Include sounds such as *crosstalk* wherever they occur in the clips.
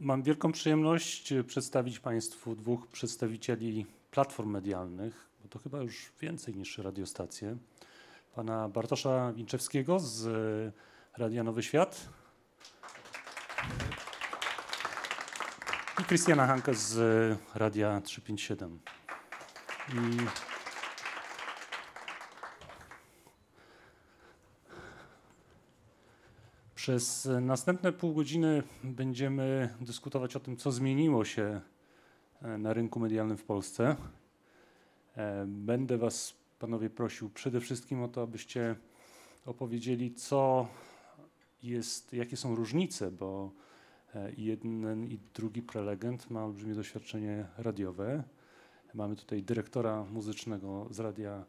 Mam wielką przyjemność e, przedstawić Państwu dwóch przedstawicieli platform medialnych, bo to chyba już więcej niż radiostacje. Pana Bartosza Winczewskiego z e, Radia Nowy Świat i Krystiana Hanka z e, Radia 357. I Przez następne pół godziny będziemy dyskutować o tym, co zmieniło się e, na rynku medialnym w Polsce. E, będę Was, panowie, prosił przede wszystkim o to, abyście opowiedzieli, co jest, jakie są różnice, bo e, jeden i drugi prelegent ma olbrzymie doświadczenie radiowe. Mamy tutaj dyrektora muzycznego z radia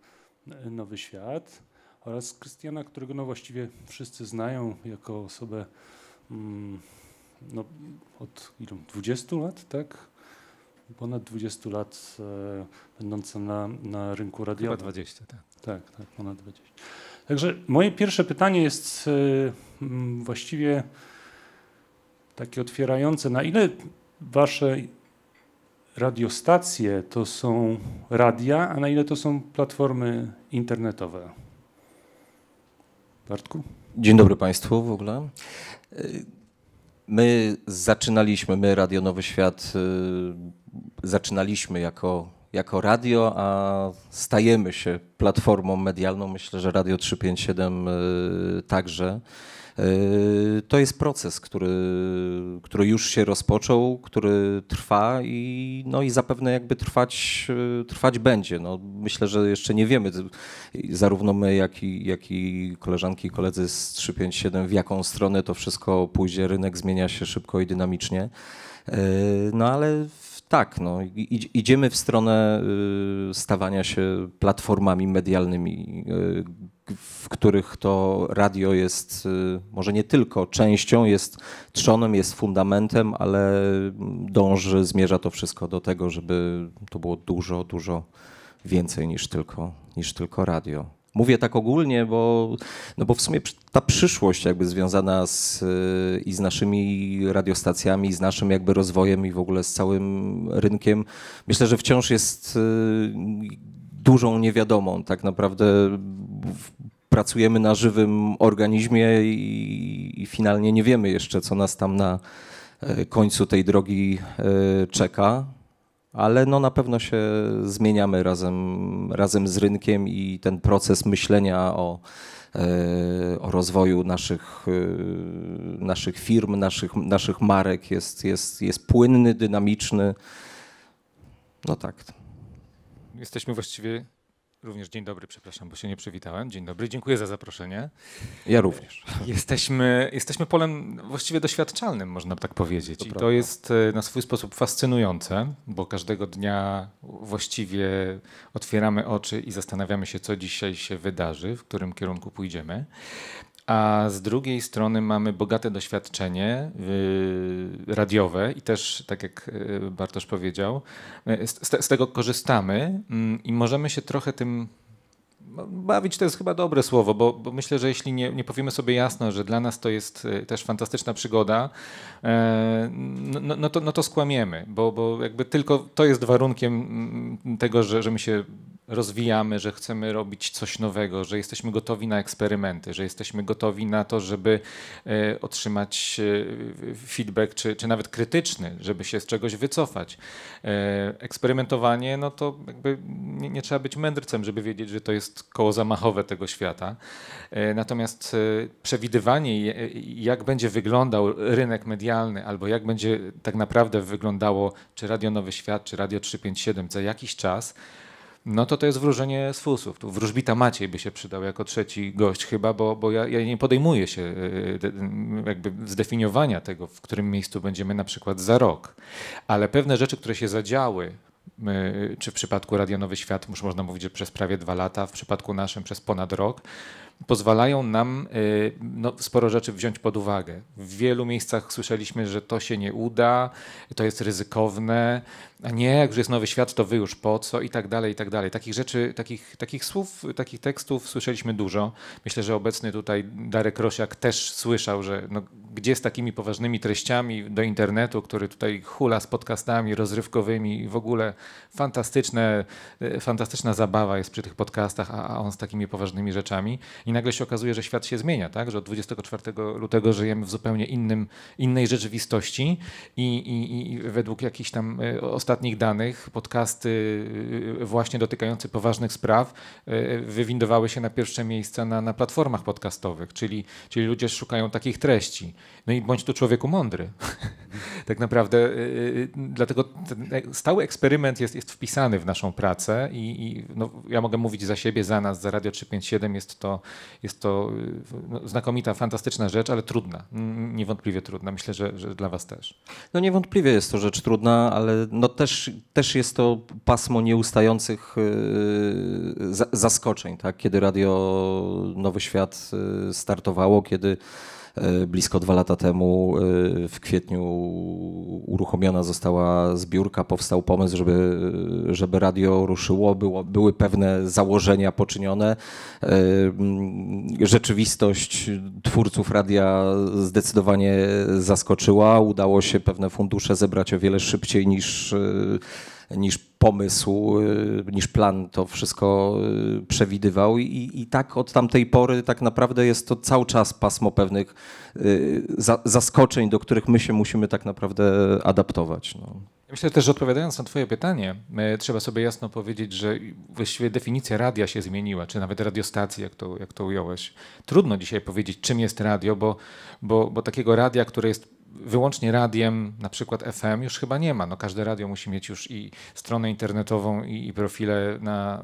Nowy Świat oraz Krystiana, którego no właściwie wszyscy znają jako osobę mm, no, od ilu, 20 lat, tak? Ponad 20 lat e, będąca na, na rynku radiowym. Chyba 20, tak. Tak, tak, ponad 20. Także moje pierwsze pytanie jest e, właściwie takie otwierające. Na ile wasze radiostacje to są radia, a na ile to są platformy internetowe? Bartku? Dzień dobry Państwu w ogóle. My zaczynaliśmy, my Radio Nowy Świat, y, zaczynaliśmy jako, jako radio, a stajemy się platformą medialną. Myślę, że Radio 357 y, także. Yy, to jest proces, który, który już się rozpoczął, który trwa i, no i zapewne jakby trwać, yy, trwać będzie. No, myślę, że jeszcze nie wiemy, zarówno my, jak i, jak i koleżanki i koledzy z 357, w jaką stronę to wszystko pójdzie. Rynek zmienia się szybko i dynamicznie. Yy, no ale tak, no, idziemy w stronę stawania się platformami medialnymi w których to radio jest y, może nie tylko częścią, jest trzonem, jest fundamentem, ale dąży, zmierza to wszystko do tego, żeby to było dużo, dużo więcej niż tylko, niż tylko radio. Mówię tak ogólnie, bo, no bo w sumie ta przyszłość jakby związana z, y, i z naszymi radiostacjami, i z naszym jakby rozwojem i w ogóle z całym rynkiem, myślę, że wciąż jest y, dużą niewiadomą. Tak naprawdę pracujemy na żywym organizmie i, i finalnie nie wiemy jeszcze, co nas tam na e, końcu tej drogi e, czeka ale no na pewno się zmieniamy razem, razem z rynkiem i ten proces myślenia o, e, o rozwoju naszych, naszych firm, naszych, naszych marek jest, jest, jest płynny, dynamiczny. No tak. Jesteśmy właściwie Również dzień dobry, przepraszam, bo się nie przywitałem. Dzień dobry, dziękuję za zaproszenie. Ja również. Jesteśmy, jesteśmy polem właściwie doświadczalnym, można tak powiedzieć. To I to jest e, na swój sposób fascynujące, bo każdego dnia właściwie otwieramy oczy i zastanawiamy się, co dzisiaj się wydarzy, w którym kierunku pójdziemy a z drugiej strony mamy bogate doświadczenie y, radiowe i też, tak jak y, Bartosz powiedział, y, z, z tego korzystamy mm, i możemy się trochę tym no, Bawić to jest chyba dobre słowo, bo, bo, myślę, że jeśli nie, nie powiemy sobie jasno, że dla nas to jest też fantastyczna przygoda, e, no, no, no, to, no to skłamiemy, bo, bo jakby tylko to jest warunkiem mm, tego, że, że my się rozwijamy, że chcemy robić coś nowego, że jesteśmy gotowi na eksperymenty, że jesteśmy gotowi na to, żeby e, otrzymać e, feedback, czy, czy nawet krytyczny, żeby się z czegoś wycofać. E, eksperymentowanie, no to jakby nie, nie trzeba być mędrcem, żeby wiedzieć, że to jest koło zamachowe tego świata. Natomiast przewidywanie, jak będzie wyglądał rynek medialny, albo jak będzie tak naprawdę wyglądało, czy Radio Nowy Świat, czy Radio 357 za jakiś czas, no to to jest wróżenie z fusów. Tu wróżbita Maciej by się przydał jako trzeci gość chyba, bo, bo ja, ja nie podejmuję się e, e, jakby zdefiniowania tego, w którym miejscu będziemy na przykład za rok. Ale pewne rzeczy, które się zadziały e, czy w przypadku Radio Nowy Świat, już można mówić, że przez prawie dwa lata, w przypadku naszym przez ponad rok, pozwalają nam y, no, sporo rzeczy wziąć pod uwagę. W wielu miejscach słyszeliśmy, że to się nie uda, to jest ryzykowne, a nie, jak już jest nowy świat, to wy już po co i tak dalej, i tak dalej. Takich rzeczy, takich, takich słów, takich tekstów słyszeliśmy dużo. Myślę, że obecny tutaj Darek Rosiak też słyszał, że no, gdzie z takimi poważnymi treściami do internetu, który tutaj hula z podcastami rozrywkowymi i w ogóle fantastyczne, y, fantastyczna zabawa jest przy tych podcastach, a, a on z takimi poważnymi rzeczami. I i nagle się okazuje, że świat się zmienia, tak? że od 24 lutego żyjemy w zupełnie innym, innej rzeczywistości i, i, i według jakichś tam e, ostatnich danych podcasty e, właśnie dotykające poważnych spraw e, wywindowały się na pierwsze miejsca na, na platformach podcastowych, czyli, czyli ludzie szukają takich treści. No i bądź tu człowieku mądry. *laughs* tak naprawdę dlatego stały eksperyment jest, jest wpisany w naszą pracę i, i no, ja mogę mówić za siebie, za nas, za Radio 357 jest to jest to y, no, znakomita, fantastyczna rzecz, ale trudna. Niewątpliwie trudna. Myślę, że, że dla was też. No niewątpliwie jest to rzecz trudna, ale no też, też jest to pasmo nieustających y, zaskoczeń, tak? Kiedy Radio Nowy Świat y, startowało, kiedy E, blisko dwa lata temu, e, w kwietniu, uruchomiona została zbiórka, powstał pomysł, żeby, żeby radio ruszyło. Było, były pewne założenia poczynione. E, rzeczywistość twórców radia zdecydowanie zaskoczyła. Udało się pewne fundusze zebrać o wiele szybciej niż niż pomysł, y, niż plan to wszystko y, przewidywał i, i tak od tamtej pory tak naprawdę jest to cały czas pasmo pewnych y, zaskoczeń, do których my się musimy tak naprawdę adaptować. No. Myślę też, że odpowiadając na Twoje pytanie, trzeba sobie jasno powiedzieć, że właściwie definicja radia się zmieniła, czy nawet radiostacji, jak to, jak to ująłeś. Trudno dzisiaj powiedzieć, czym jest radio, bo, bo, bo takiego radia, które jest wyłącznie radiem, na przykład FM, już chyba nie ma. No, każde radio musi mieć już i stronę internetową, i, i profile na, e,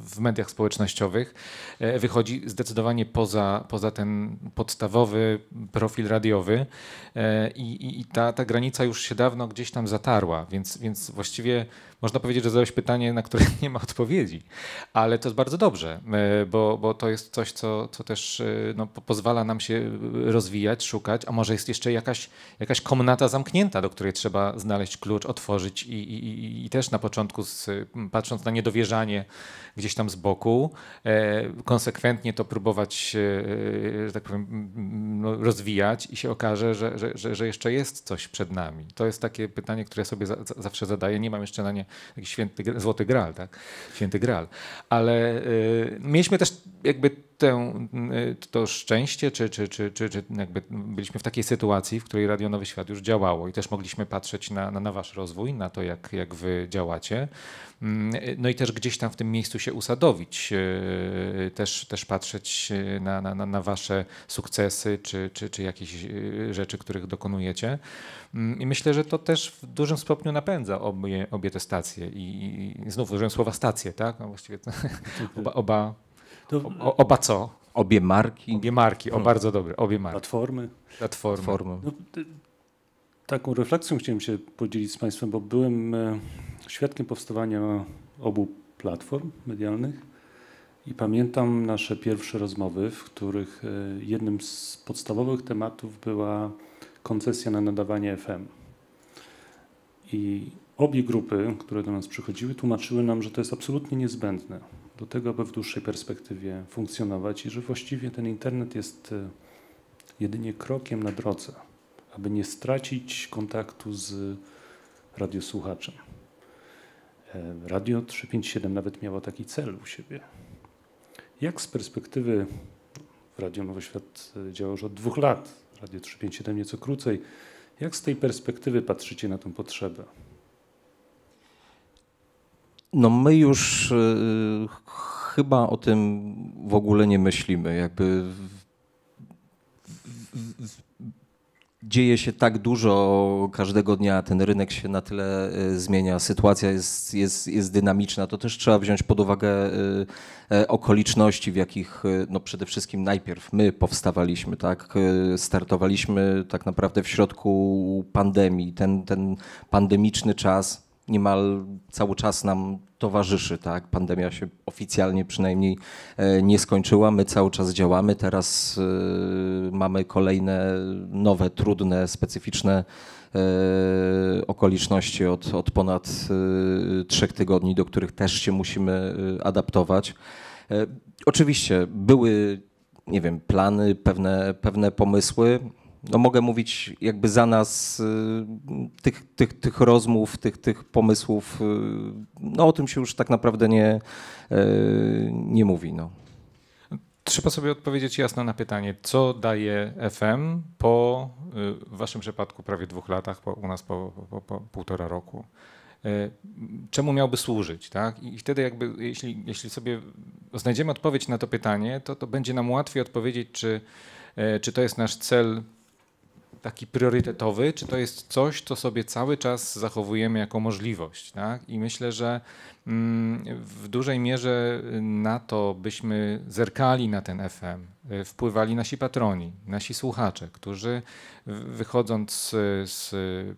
w mediach społecznościowych. E, wychodzi zdecydowanie poza, poza ten podstawowy profil radiowy e, i, i, i ta, ta granica już się dawno gdzieś tam zatarła, więc, więc właściwie można powiedzieć, że zadałeś pytanie, na które *laughs* nie ma odpowiedzi, ale to jest bardzo dobrze, bo, bo to jest coś, co, co też no, pozwala nam się rozwijać, szukać, a może jest jeszcze jakaś jakaś, jakaś komnata zamknięta, do której trzeba znaleźć klucz, otworzyć i, i, i też na początku, z, patrząc na niedowierzanie gdzieś tam z boku, e, konsekwentnie to próbować, e, e, że tak powiem, no, rozwijać i się okaże, że, że, że jeszcze jest coś przed nami. To jest takie pytanie, które sobie za, zawsze zadaję. Nie mam jeszcze na nie jakiś święty, złoty gral, tak? Święty graal. Ale mieliśmy też jakby tę, mm, y, to szczęście, czy, czy, czy, czy, czy jakby byliśmy w takiej sytuacji, w której Radio Nowy Świat już działało i też mogliśmy patrzeć na, na, na wasz rozwój, na to, jak, jak wy działacie. Mm, y, no i też gdzieś tam w tym miejscu się usadowić, y, też, też patrzeć na, na, na wasze sukcesy, czy, czy, czy jakieś rzeczy, których dokonujecie. Mm, I myślę, że to też w dużym stopniu napędza obie, obie te stacje i, i znów użyłem słowa stacje, tak? No właściwie to, *laughs* oba, oba to... O, oba co? Obie marki. Obie marki, o no. bardzo dobre, obie marki. Platformy. Platformy. Platformy. No, taką refleksją chciałem się podzielić z Państwem, bo byłem e, świadkiem powstawania obu platform medialnych i pamiętam nasze pierwsze rozmowy, w których e, jednym z podstawowych tematów była koncesja na nadawanie FM. I obie grupy, które do nas przychodziły, tłumaczyły nam, że to jest absolutnie niezbędne, do tego, aby w dłuższej perspektywie funkcjonować i że właściwie ten internet jest e, jedynie krokiem na drodze, aby nie stracić kontaktu z radiosłuchaczem. E, Radio 357 nawet miało taki cel u siebie. Jak z perspektywy, w Radio Nowy Świat e, działa już od dwóch lat, Radio 357 nieco krócej, jak z tej perspektywy patrzycie na tę potrzebę? No my już y, chyba o tym w ogóle nie myślimy. Jakby dzieje się tak dużo każdego dnia, ten rynek się na tyle y, zmienia, sytuacja jest, jest, jest dynamiczna, to też trzeba wziąć pod uwagę y, okoliczności, w jakich no przede wszystkim najpierw my powstawaliśmy, tak? Startowaliśmy tak naprawdę w środku pandemii. Ten, ten pandemiczny czas niemal cały czas nam towarzyszy. Tak? Pandemia się oficjalnie przynajmniej e, nie skończyła. My cały czas działamy. Teraz e, mamy kolejne nowe, trudne, specyficzne e, okoliczności od, od ponad trzech tygodni, do których też się musimy adaptować. Oczywiście były, nie wiem, plany, pewne, pewne pomysły no mogę mówić jakby za nas y, tych, tych, tych rozmów, tych, tych pomysłów, y, no o tym się już tak naprawdę nie, y, nie mówi. No. Trzeba sobie odpowiedzieć jasno na pytanie, co daje FM po w waszym przypadku prawie dwóch latach, po, u nas po, po, po półtora roku czemu miałby służyć, tak? I wtedy jakby, jeśli, jeśli sobie znajdziemy odpowiedź na to pytanie, to, to będzie nam łatwiej odpowiedzieć, czy, czy to jest nasz cel taki priorytetowy, czy to jest coś, co sobie cały czas zachowujemy jako możliwość. Tak? I myślę, że mm, w dużej mierze na to byśmy zerkali na ten FM, Y, wpływali nasi patroni, nasi słuchacze, którzy wychodząc z, z,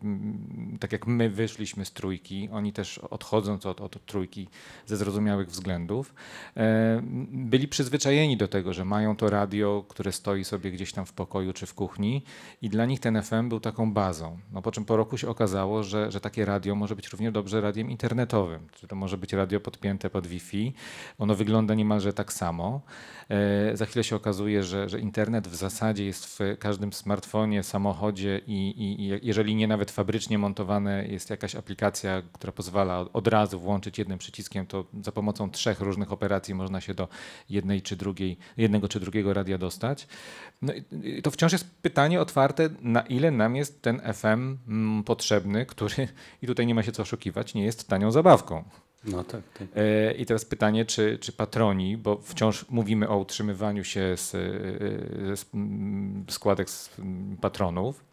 mm, tak jak my wyszliśmy z trójki, oni też odchodząc od, od trójki ze zrozumiałych względów, e, byli przyzwyczajeni do tego, że mają to radio, które stoi sobie gdzieś tam w pokoju czy w kuchni i dla nich ten FM był taką bazą. No po czym po roku się okazało, że, że takie radio może być równie dobrze radiem internetowym, czy to może być radio podpięte pod Wi-Fi, ono wygląda niemalże tak samo. E, za chwilę się okazało, pokazuje, że, że internet w zasadzie jest w każdym smartfonie, samochodzie i, i, i, jeżeli nie nawet fabrycznie montowane jest jakaś aplikacja, która pozwala od razu włączyć jednym przyciskiem, to za pomocą trzech różnych operacji można się do jednej czy drugiej, jednego czy drugiego radia dostać. No i, to wciąż jest pytanie otwarte, na ile nam jest ten FM mm, potrzebny, który, i tutaj nie ma się co oszukiwać, nie jest tanią zabawką. No tak. tak. E, I teraz pytanie, czy, czy patroni, bo wciąż mówimy o utrzymywaniu się z, e, e, z składek z patronów,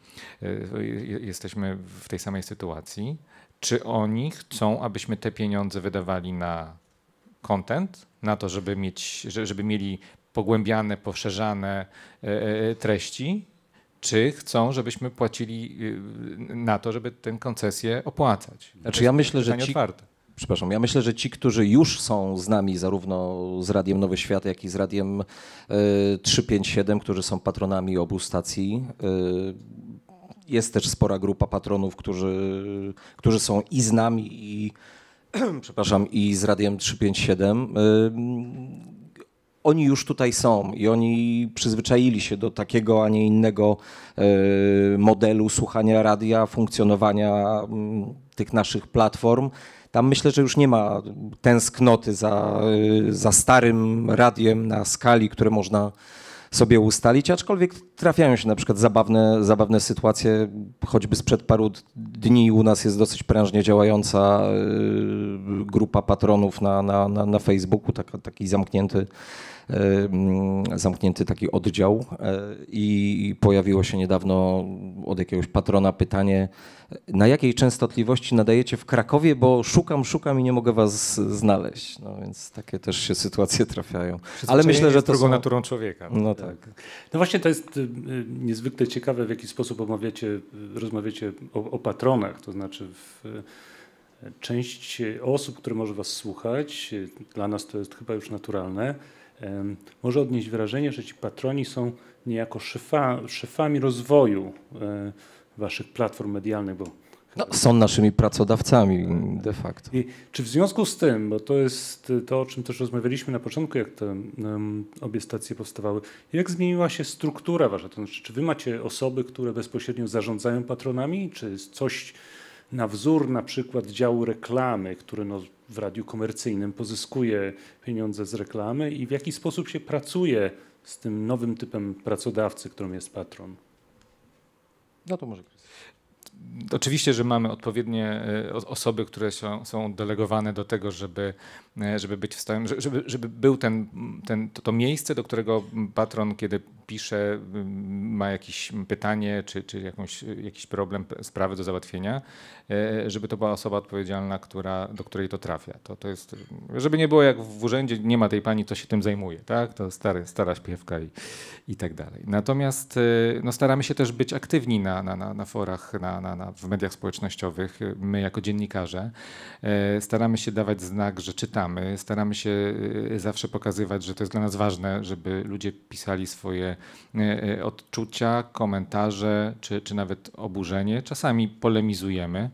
jesteśmy w tej samej sytuacji. Czy oni chcą, abyśmy te pieniądze wydawali na content, na to, żeby, mieć, żeby mieli pogłębiane, poszerzane treści, czy chcą, żebyśmy płacili y, na to, żeby tę koncesję opłacać? Znaczy ja myślę, że ci, otwarte. Przepraszam, ja myślę, że ci, którzy już są z nami, zarówno z Radiem Nowy Świat, jak i z Radiem 357, e, którzy są patronami obu stacji, e, jest też spora grupa patronów, którzy, którzy są i z nami, i, *clears throat* przepraszam, i z Radiem 357. E, oni już tutaj są i oni przyzwyczaili się do takiego, a nie innego modelu słuchania radia, funkcjonowania tych naszych platform. Tam myślę, że już nie ma tęsknoty za, y, za starym radiem na skali, które można sobie ustalić, aczkolwiek trafiają się na przykład zabawne, zabawne sytuacje, choćby sprzed paru dni u nas jest dosyć prężnie działająca y, grupa patronów na, na, na, na Facebooku, taka, taki zamknięty E, mm, zamknięty taki oddział e, i pojawiło się niedawno od jakiegoś patrona pytanie, na jakiej częstotliwości nadajecie w Krakowie, bo szukam, szukam i nie mogę was znaleźć. No więc takie też się sytuacje trafiają. Ale myślę, że to drugą są... naturą człowieka. No tak. No właśnie to jest y, y, niezwykle ciekawe, w jaki sposób omawiacie, y, rozmawiacie o, o patronach, to znaczy w część osób, które może was słuchać, dla nas to jest chyba już naturalne, może odnieść wrażenie, że ci patroni są niejako szefa, szefami rozwoju e, waszych platform medialnych, bo no, są naszymi pracodawcami de facto. I czy w związku z tym, bo to jest to, o czym też rozmawialiśmy na początku, jak te um, obie stacje powstawały, jak zmieniła się struktura wasza? To znaczy, czy wy macie osoby, które bezpośrednio zarządzają patronami, czy jest coś na wzór na przykład działu reklamy, który no, w radiu komercyjnym pozyskuje pieniądze z reklamy i w jaki sposób się pracuje z tym nowym typem pracodawcy, którym jest patron? No to może. Oczywiście, że mamy odpowiednie y, osoby, które są delegowane do tego, żeby E, żeby być w stanie, żeby, żeby był ten, ten, to, to miejsce, do którego patron, kiedy pisze, mm, ma jakieś pytanie czy, czy jakąś, jakiś problem, sprawę do załatwienia, e, żeby to była osoba odpowiedzialna, która, do której to trafia. To, to jest, żeby nie było jak w urzędzie, nie ma tej pani, co się tym zajmuje, tak? To stary, stara śpiewka i, i tak dalej. Natomiast e, no, staramy się też być aktywni na, na, na, na forach, na, na, na, w mediach społecznościowych, my jako dziennikarze. Staramy się dawać znak, że czytamy Staramy się y, zawsze pokazywać, że to jest dla nas ważne, żeby ludzie pisali swoje y, y, odczucia, komentarze czy, czy nawet oburzenie. Czasami polemizujemy.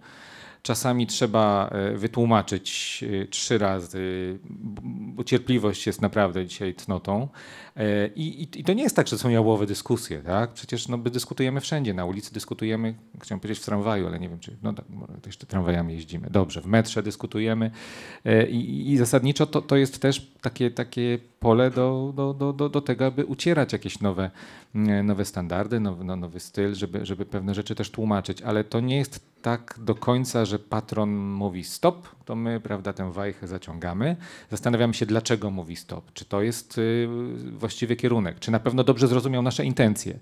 Czasami trzeba e, wytłumaczyć e, trzy razy, bo cierpliwość jest naprawdę dzisiaj cnotą. E, I, i, I, to nie jest tak, że są jałowe dyskusje, tak? Przecież no, my dyskutujemy wszędzie, na ulicy dyskutujemy, chciałem powiedzieć w tramwaju, ale nie wiem, czy no, tak, tramwajami jeździmy. Dobrze, w metrze dyskutujemy i, i zasadniczo to, to jest też takie, takie pole do, do, do, do, tego, aby ucierać jakieś nowe, nowe standardy, now, no, nowy styl, żeby, żeby pewne rzeczy też tłumaczyć, ale to nie jest tak do końca, że patron mówi stop, to my prawda, tę wajchę zaciągamy. Zastanawiamy się, dlaczego mówi stop. Czy to jest y, właściwy kierunek? Czy na pewno dobrze zrozumiał nasze intencje?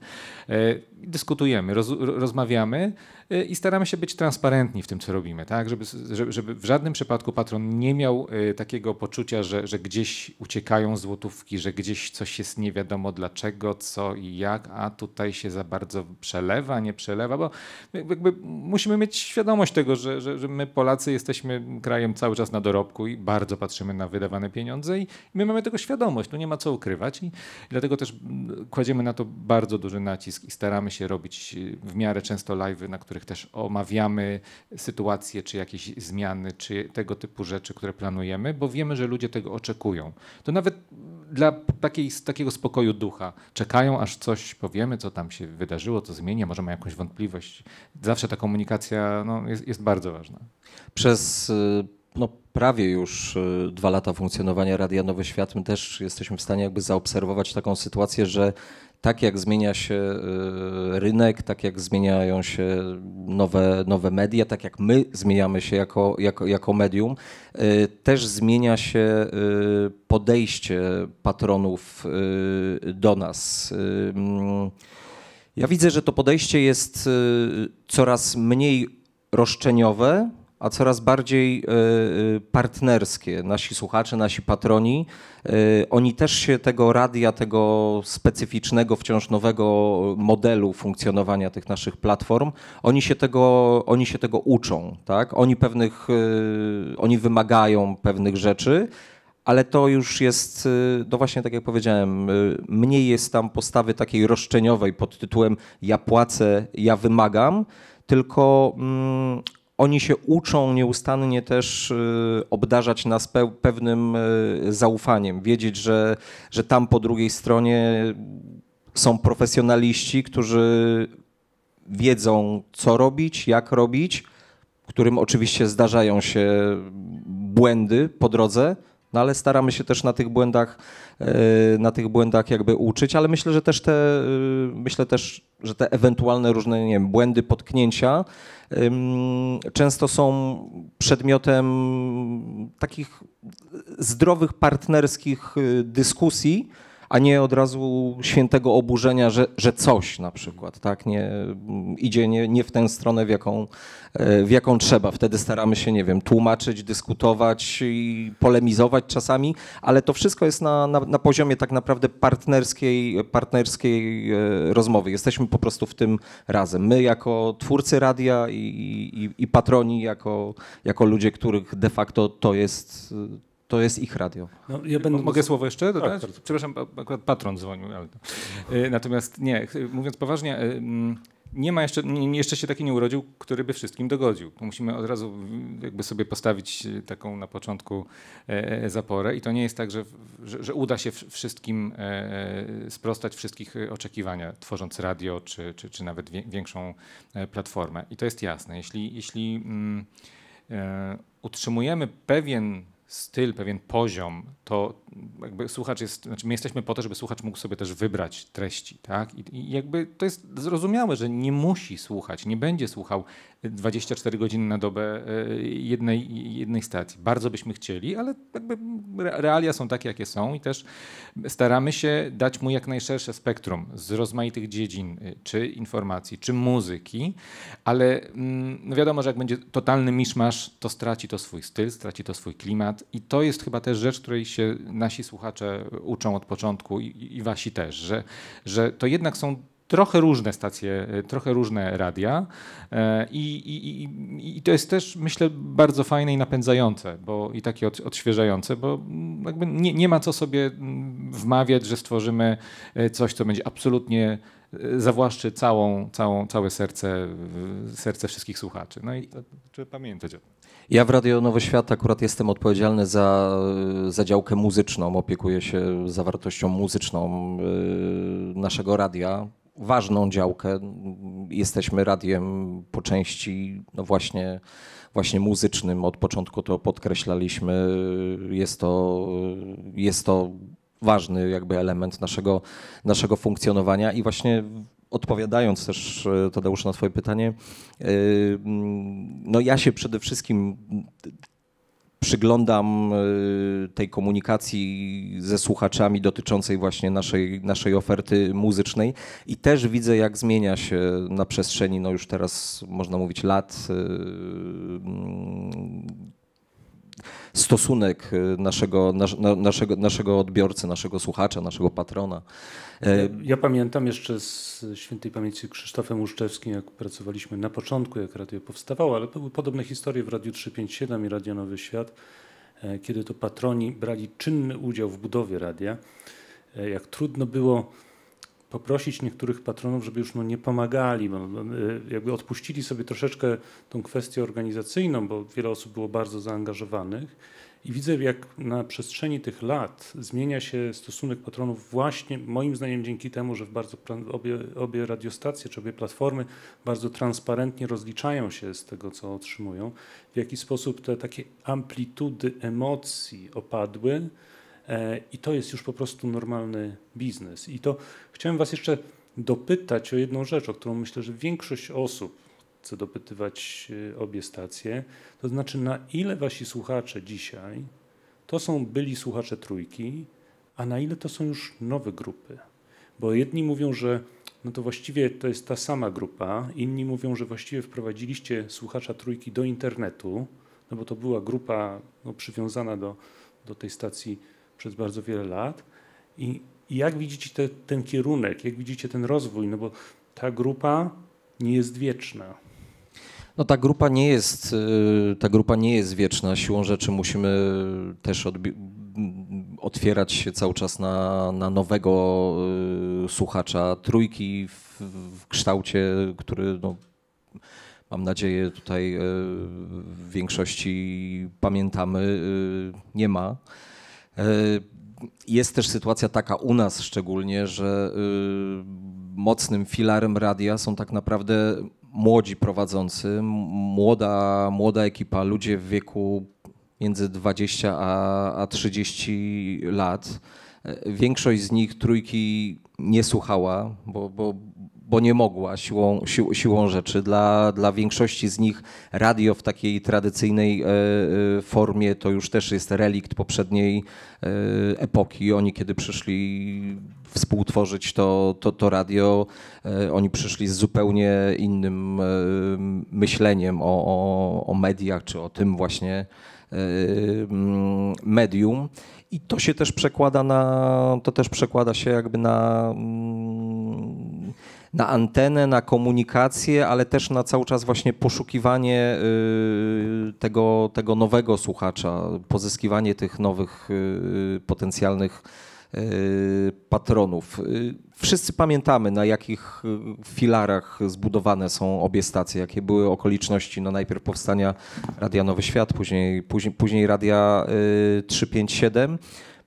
Y, dyskutujemy, roz, rozmawiamy y, i staramy się być transparentni w tym, co robimy, tak? żeby, żeby w żadnym przypadku patron nie miał takiego poczucia, że, że gdzieś uciekają złotówki, że gdzieś coś jest nie wiadomo dlaczego, co i jak, a tutaj się za bardzo przelewa, nie przelewa, bo jakby musimy mieć świadomość tego, że, że, że my Polacy jesteśmy krajem, grają cały czas na dorobku i bardzo patrzymy na wydawane pieniądze i my mamy tego świadomość, tu nie ma co ukrywać i dlatego też mm, kładziemy na to bardzo duży nacisk i staramy się robić y, w miarę często live, na których też omawiamy sytuacje, czy jakieś zmiany, czy tego typu rzeczy, które planujemy, bo wiemy, że ludzie tego oczekują. To nawet mm, dla takiej, takiego spokoju ducha czekają, aż coś powiemy, co tam się wydarzyło, co zmienia, może mają jakąś wątpliwość. Zawsze ta komunikacja no, jest, jest bardzo ważna. Przez y, no, prawie już y, dwa lata funkcjonowania Radia Nowy Świat my też jesteśmy w stanie jakby zaobserwować taką sytuację, że tak jak zmienia się y, rynek, tak jak zmieniają się nowe, nowe media, tak jak my zmieniamy się jako, jako, jako medium, też zmienia się podejście patronów do nas. Mm, ja widzę, że to podejście jest coraz mniej roszczeniowe, a coraz bardziej e, e, partnerskie. Nasi słuchacze, nasi patroni, e, oni też się tego radia, tego specyficznego, wciąż nowego modelu funkcjonowania tych naszych platform, oni się tego, oni się tego uczą, tak? Oni pewnych, oni wymagają pewnych rzeczy, ale to już jest, no właśnie tak jak powiedziałem, mniej jest tam postawy takiej roszczeniowej pod tytułem ja płacę, ja wymagam, tylko mm, oni się uczą nieustannie też y, obdarzać nas pewnym y, zaufaniem, wiedzieć, że, że tam po drugiej stronie są profesjonaliści, którzy wiedzą, co robić, jak robić, którym oczywiście zdarzają się błędy po drodze, no ale staramy się też na tych błędach, e, na tych błędach jakby uczyć, ale myślę, że też te, e, myślę też, że te ewentualne różne nie wiem, błędy, potknięcia często są przedmiotem takich zdrowych partnerskich e, dyskusji, a nie od razu świętego oburzenia, że, że coś na przykład tak, nie, mm, idzie nie, nie w tę stronę, w jaką, e, w jaką trzeba. Wtedy staramy się, nie wiem, tłumaczyć, dyskutować i polemizować czasami, ale to wszystko jest na, na, na poziomie tak naprawdę partnerskiej, partnerskiej e, rozmowy. Jesteśmy po prostu w tym razem. My jako twórcy radia i, i, i patroni, jako, jako ludzie, których de facto to jest, to jest ich radio. No, ja będę... Mogę słowo jeszcze tak, dodać? Tak, Przepraszam, akurat patron dzwonił. Ale... Y, natomiast nie, y, mówiąc poważnie, y, mm, nie ma jeszcze, nie, jeszcze się taki nie urodził, który by wszystkim dogodził. Musimy od razu jakby sobie postawić taką na początku e, e, zaporę i to nie jest tak, że, że, że uda się wszystkim e, sprostać wszystkich oczekiwania, tworząc radio czy, czy, czy nawet większą platformę. I to jest jasne. Jeśli, jeśli mm, utrzymujemy pewien styl, pewien poziom, to jakby słuchacz jest, znaczy my jesteśmy po to, żeby słuchacz mógł sobie też wybrać treści, tak? I, I, jakby to jest zrozumiałe, że nie musi słuchać, nie będzie słuchał 24 godziny na dobę e, jednej, jednej stacji. Bardzo byśmy chcieli, ale jakby realia są takie, jakie są i też staramy się dać mu jak najszersze spektrum z rozmaitych dziedzin, e, czy informacji, czy muzyki, ale mm, no wiadomo, że jak będzie totalny miszmasz, to straci to swój styl, straci to swój klimat i to jest chyba też rzecz, której się nasi słuchacze uczą od początku i, i wasi też, że, że to jednak są trochę różne stacje, e, trochę różne radia e, I, i, i, to jest też myślę bardzo fajne i napędzające, bo i takie od, odświeżające, bo jakby nie, nie ma co sobie wmawiać, że stworzymy e, coś, co będzie absolutnie zawłaszczy całą, całą, całe serce, serce wszystkich słuchaczy. No i to trzeba pamiętać o tym. Ja w Radio Nowoświat akurat jestem odpowiedzialny za, za działkę muzyczną, opiekuję się zawartością muzyczną naszego radia, ważną działkę. Jesteśmy radiem po części no właśnie, właśnie muzycznym. Od początku to podkreślaliśmy. Jest to, jest to ważny jakby element naszego, naszego funkcjonowania i właśnie odpowiadając też, Tadeusz, na Twoje pytanie, y, no ja się przede wszystkim przyglądam y, tej komunikacji ze słuchaczami dotyczącej właśnie naszej, naszej oferty muzycznej i też widzę, jak zmienia się na przestrzeni, no już teraz można mówić lat, y, mm, stosunek y, naszego, nas, naszego, naszego odbiorcy, naszego słuchacza, naszego patrona. Ja y, pamiętam jeszcze z świętej pamięci Krzysztofem Łuszczewskim, jak pracowaliśmy na początku, jak radio powstawało, ale były podobne historie w Radiu 357 i Radio Nowy Świat, e, kiedy to patroni brali czynny udział w budowie radia. E, jak trudno było poprosić niektórych patronów, żeby już no, nie pomagali, no, no, y, jakby odpuścili sobie troszeczkę tą kwestię organizacyjną, bo wiele osób było bardzo zaangażowanych. I widzę, jak na przestrzeni tych lat zmienia się stosunek patronów właśnie, moim zdaniem, dzięki temu, że w bardzo obie, obie radiostacje czy obie platformy bardzo transparentnie rozliczają się z tego, co otrzymują, w jaki sposób te takie amplitudy emocji opadły, E, I to jest już po prostu normalny biznes. I to chciałem Was jeszcze dopytać o jedną rzecz, o którą myślę, że większość osób chce dopytywać e, obie stacje. To znaczy, na ile Wasi słuchacze dzisiaj to są byli słuchacze trójki, a na ile to są już nowe grupy? Bo jedni mówią, że no to właściwie to jest ta sama grupa, inni mówią, że właściwie wprowadziliście słuchacza trójki do internetu, no bo to była grupa no, przywiązana do, do tej stacji przez bardzo wiele lat. I, jak widzicie te, ten kierunek, jak widzicie ten rozwój, no bo ta grupa nie jest wieczna. No ta grupa nie jest, y, ta grupa nie jest wieczna. Siłą rzeczy musimy też otwierać się cały czas na, na nowego y, słuchacza. Trójki w, w kształcie, który no, mam nadzieję tutaj y, w większości pamiętamy, nie ma. E, jest też sytuacja taka u nas szczególnie, że y, mocnym filarem radia są tak naprawdę młodzi prowadzący, młoda, młoda ekipa, ludzie w wieku między 20 a, a 30 lat. E, większość z nich trójki nie słuchała, bo, bo, bo nie mogła siłą, siłą rzeczy. Dla, dla większości z nich radio w takiej tradycyjnej e, e, formie to już też jest relikt poprzedniej e, epoki. Oni kiedy przyszli współtworzyć to, to, to radio, oni przyszli z zupełnie innym myśleniem o, o, o mediach czy o tym właśnie mm, medium. I to się też przekłada na, to też przekłada się jakby na mm, na antenę, na komunikację, ale też na cały czas właśnie poszukiwanie y, tego, tego nowego słuchacza, pozyskiwanie tych nowych y, potencjalnych y, patronów. Wszyscy pamiętamy, na jakich filarach zbudowane są obie stacje, jakie były okoliczności no najpierw powstania Radia Nowy Świat, później, później, później Radia 357.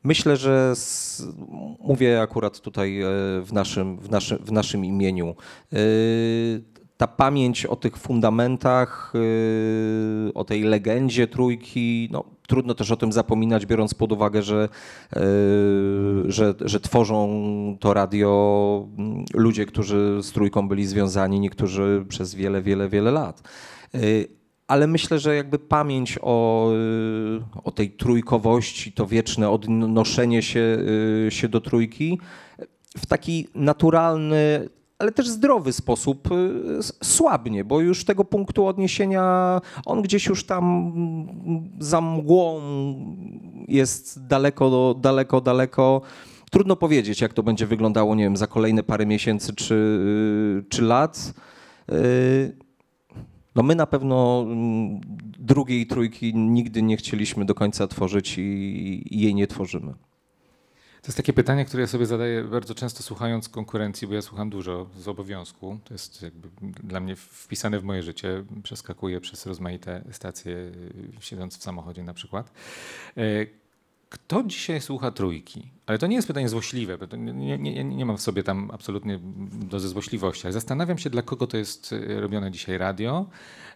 Myślę, że z, mówię akurat tutaj e, w naszym, w w naszym imieniu. E, ta pamięć o tych fundamentach, e, o tej legendzie trójki, no, trudno też o tym zapominać, biorąc pod uwagę, że, że, że tworzą to radio mm, ludzie, którzy z trójką byli związani, niektórzy przez wiele, wiele, wiele lat ale myślę, że jakby pamięć o, y, o tej trójkowości, to wieczne odnoszenie się, y, się do trójki w taki naturalny, ale też zdrowy sposób y, słabnie, bo już tego punktu odniesienia on gdzieś już tam za mgłą jest daleko, daleko, daleko. Trudno powiedzieć, jak to będzie wyglądało, nie wiem, za kolejne parę miesięcy czy, czy lat. No my na pewno mm, drugiej trójki nigdy nie chcieliśmy do końca tworzyć i jej nie tworzymy. To jest takie pytanie, które ja sobie zadaję bardzo często słuchając konkurencji, bo ja słucham dużo z obowiązku. To jest jakby dla mnie wpisane w moje życie. Przeskakuję przez rozmaite stacje, siedząc w samochodzie na przykład. E, kto dzisiaj słucha trójki? Ale to nie jest pytanie złośliwe, bo nie, nie, nie, mam w sobie tam absolutnie do złośliwości, ale zastanawiam się, dla kogo to jest y, robione dzisiaj radio.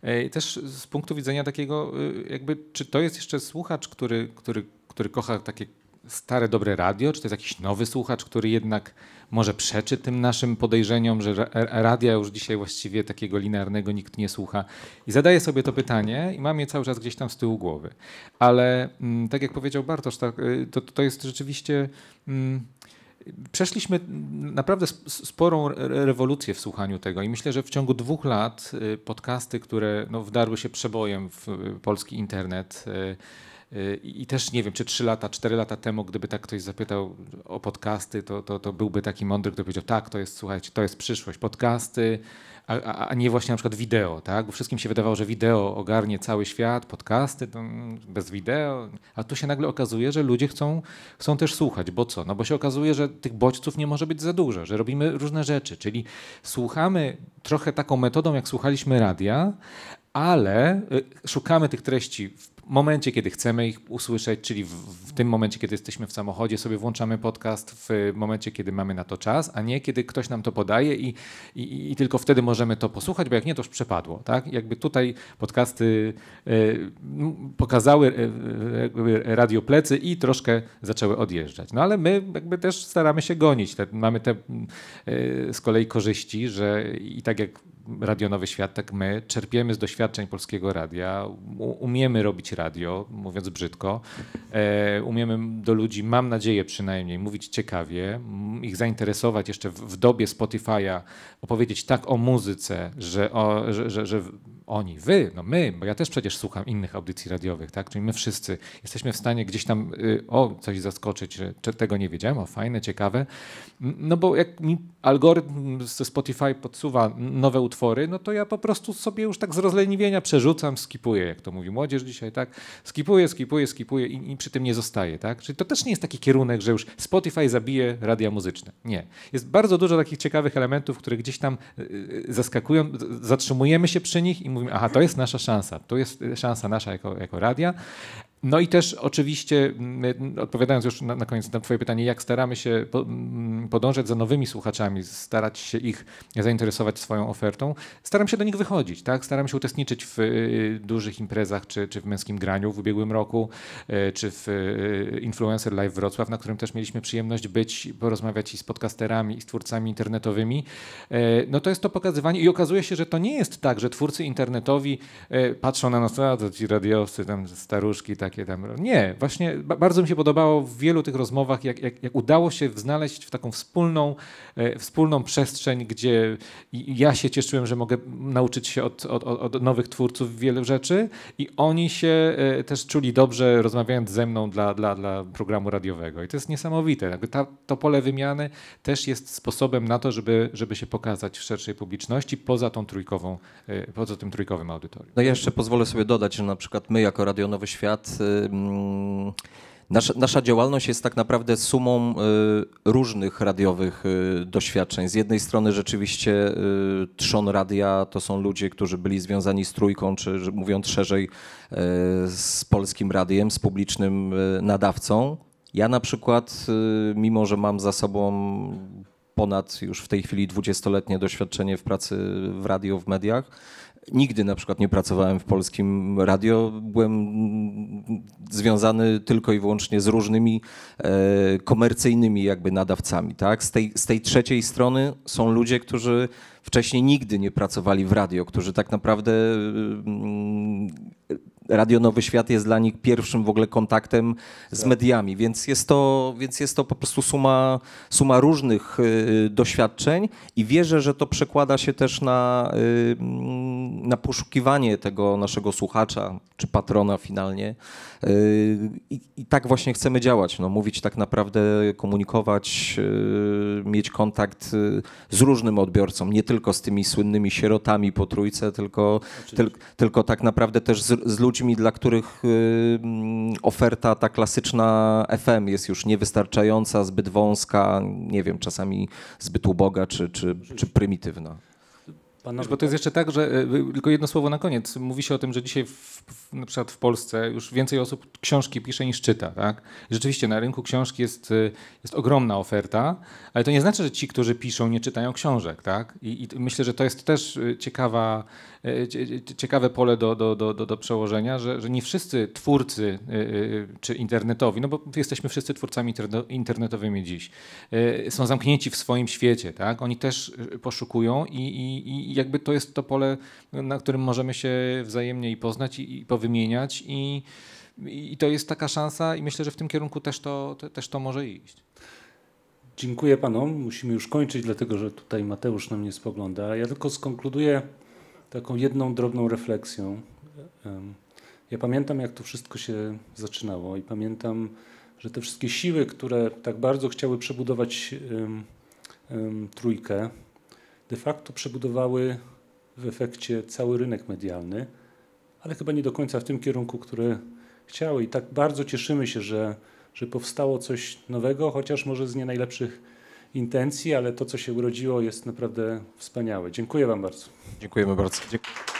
E, też z punktu widzenia takiego, y, jakby, czy to jest jeszcze słuchacz, który, który, który kocha takie stare dobre radio, czy to jest jakiś nowy słuchacz, który jednak może przeczy tym naszym podejrzeniom, że radia już dzisiaj właściwie takiego linearnego nikt nie słucha. I zadaję sobie to pytanie i mam je cały czas gdzieś tam z tyłu głowy. Ale mm, tak jak powiedział Bartosz, tak, y, to, to jest rzeczywiście... Mm, przeszliśmy naprawdę sporą rewolucję w słuchaniu tego i myślę, że w ciągu dwóch lat y, podcasty, które no, wdarły się przebojem w y, polski internet, i też nie wiem, czy 3 lata, 4 lata temu, gdyby tak ktoś zapytał o podcasty, to, to, to byłby taki mądry, który powiedział, tak, to jest, słuchajcie, to jest przyszłość, podcasty, a, a, a nie właśnie na przykład wideo, tak? Bo wszystkim się wydawało, że wideo ogarnie cały świat, podcasty to bez wideo, a tu się nagle okazuje, że ludzie chcą, chcą też słuchać, bo co? No bo się okazuje, że tych bodźców nie może być za dużo, że robimy różne rzeczy, czyli słuchamy trochę taką metodą, jak słuchaliśmy radia, ale y, szukamy tych treści w momencie, kiedy chcemy ich usłyszeć, czyli w, w, tym momencie, kiedy jesteśmy w samochodzie, sobie włączamy podcast, w momencie, kiedy mamy na to czas, a nie kiedy ktoś nam to podaje i, i, i tylko wtedy możemy to posłuchać, bo jak nie, to już przepadło. Tak? Jakby tutaj podcasty y, pokazały y, y, radio plecy i troszkę zaczęły odjeżdżać. No ale my jakby też staramy się gonić. Te, mamy te z kolei korzyści, że i tak jak radionowy świat, tak my czerpiemy z doświadczeń polskiego radia, umiemy robić radio, mówiąc brzydko, e, umiemy do ludzi, mam nadzieję przynajmniej, mówić ciekawie, ich zainteresować jeszcze w, dobie Spotify'a, opowiedzieć tak o muzyce, że, o, że, że, że oni, wy, no my, bo ja też przecież słucham innych audycji radiowych, tak? Czyli my wszyscy jesteśmy w stanie gdzieś tam y, o coś zaskoczyć, że tego nie wiedziałem, o fajne, ciekawe. No bo jak mi algorytm ze Spotify podsuwa nowe utwory, no to ja po prostu sobie już tak z rozleniwienia przerzucam, skipuję, jak to mówi młodzież dzisiaj, tak? Skipuję, skipuję, skipuję i, i przy tym nie zostaję, tak? Czyli to też nie jest taki kierunek, że już Spotify zabije radia muzyczne. Nie. Jest bardzo dużo takich ciekawych elementów, które gdzieś tam y, y zaskakują, zatrzymujemy się przy nich i mówimy, aha, to jest nasza szansa, to jest szansa nasza jako, jako radia, no i też oczywiście, mm, odpowiadając już na, na, koniec na Twoje pytanie, jak staramy się mm, podążać za nowymi słuchaczami, starać się ich zainteresować swoją ofertą, staram się do nich wychodzić, tak? Staram się uczestniczyć w y, dużych imprezach, czy, czy w męskim graniu w ubiegłym roku, y, czy w y, Influencer Live Wrocław, na którym też mieliśmy przyjemność być, porozmawiać i z podcasterami, i z twórcami internetowymi. E, no to jest to pokazywanie i okazuje się, że to nie jest tak, że twórcy internetowi e, patrzą na nas, a to ci radiowcy, tam staruszki, tak takie tam. Nie, właśnie bardzo mi się podobało w wielu tych rozmowach, jak, jak, jak udało się znaleźć w taką wspólną, e, wspólną przestrzeń, gdzie ja się cieszyłem, że mogę nauczyć się od, od, od nowych twórców wielu rzeczy i oni się e, też czuli dobrze rozmawiając ze mną dla, dla, dla programu radiowego. I to jest niesamowite. Ta, to pole wymiany też jest sposobem na to, żeby, żeby się pokazać w szerszej publiczności poza tą trójkową, e, poza tym trójkowym audytorium. No jeszcze pozwolę sobie dodać, że na przykład my jako Radio Nowy Świat Nasza, nasza, działalność jest tak naprawdę sumą y, różnych radiowych y, doświadczeń. Z jednej strony rzeczywiście y, trzon radia to są ludzie, którzy byli związani z trójką, czy mówiąc szerzej, z polskim radiem, z publicznym nadawcą. Ja na przykład, mimo że mam za sobą ponad już w tej chwili 20-letnie doświadczenie w pracy w radio, w mediach, Nigdy na przykład nie pracowałem w polskim radio. Byłem związany tylko i wyłącznie z różnymi e, komercyjnymi jakby nadawcami. Tak? Z, tej, z tej trzeciej strony są ludzie, którzy wcześniej nigdy nie pracowali w radio, którzy tak naprawdę mm, Radio Nowy Świat jest dla nich pierwszym w ogóle kontaktem z tak. mediami, więc jest to, więc jest to po prostu suma, suma różnych y, doświadczeń i wierzę, że to przekłada się też na, y, na poszukiwanie tego naszego słuchacza czy patrona finalnie. Y, I, i tak właśnie chcemy działać, no, mówić tak naprawdę, komunikować, mieć kontakt z różnym odbiorcą, nie tylko z tymi słynnymi sierotami po trójce, tylko, tyl, tylko tak naprawdę też z, z ludźmi, ludźmi, dla których y, mm, oferta ta klasyczna FM jest już niewystarczająca, zbyt wąska, nie wiem, czasami zbyt uboga czy, czy, czy prymitywna. Panowie, bo to jest tak. jeszcze tak, że e, tylko jedno słowo na koniec. Mówi się o tym, że dzisiaj w, na przykład w Polsce już więcej osób książki pisze niż czyta. Tak? Rzeczywiście na rynku książki jest, e, jest ogromna oferta, ale to nie znaczy, że ci, którzy piszą, nie czytają książek. Tak? I, i myślę, że to jest też e, ciekawa, ciekawe pole do, do, do, do, do przełożenia, że, że nie wszyscy twórcy czy internetowi, no bo jesteśmy wszyscy twórcami internetowymi dziś, są zamknięci w swoim świecie. Tak? Oni też poszukują i, i, i jakby to jest to pole, na którym możemy się wzajemnie i poznać i, i powymieniać i, i to jest taka szansa i myślę, że w tym kierunku też to, te, też to może iść. Dziękuję panom. Musimy już kończyć, dlatego że tutaj Mateusz na mnie spogląda. Ja tylko skonkluduję taką jedną drobną refleksją. Ja pamiętam, jak to wszystko się zaczynało i pamiętam, że te wszystkie siły, które tak bardzo chciały przebudować um, um, trójkę, de facto przebudowały w efekcie cały rynek medialny, ale chyba nie do końca w tym kierunku, który chciały. I tak bardzo cieszymy się, że, że powstało coś nowego, chociaż może z nie najlepszych intencji, ale to, co się urodziło, jest naprawdę wspaniałe. Dziękuję Wam bardzo. Dziękujemy bardzo. Dziękuję.